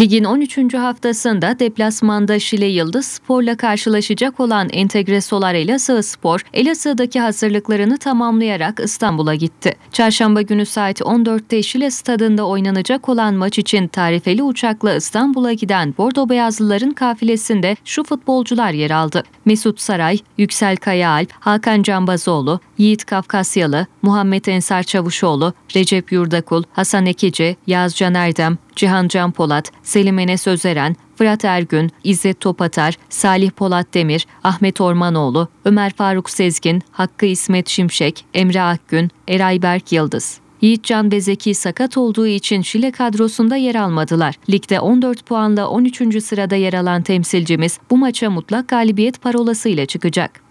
Ligin 13. haftasında deplasmanda Şile Yıldız Spor'la karşılaşacak olan Entegre Solar Elazığ Spor, Elazığ'daki hazırlıklarını tamamlayarak İstanbul'a gitti. Çarşamba günü saat 14'te Şile stadında oynanacak olan maç için tarifeli uçakla İstanbul'a giden Bordo Beyazlıların kafilesinde şu futbolcular yer aldı. Mesut Saray, Yüksel Kayaal, Hakan Cambazoğlu, Yiğit Kafkasyalı, Muhammed Ensar Çavuşoğlu, Recep Yurdakul, Hasan Ekici, Yazcan Erdem, Cihan Can Polat, Selimene Sözeren, Fırat Ergün, İzzet Topatar, Salih Polat Demir, Ahmet Ormanoğlu, Ömer Faruk Sezgin, Hakkı İsmet Şimşek, Emre Akgün, Eray Berk Yıldız. Yiğitcan ve Zeki sakat olduğu için Şile kadrosunda yer almadılar. Ligde 14 puanla 13. sırada yer alan temsilcimiz bu maça mutlak galibiyet parolasıyla çıkacak.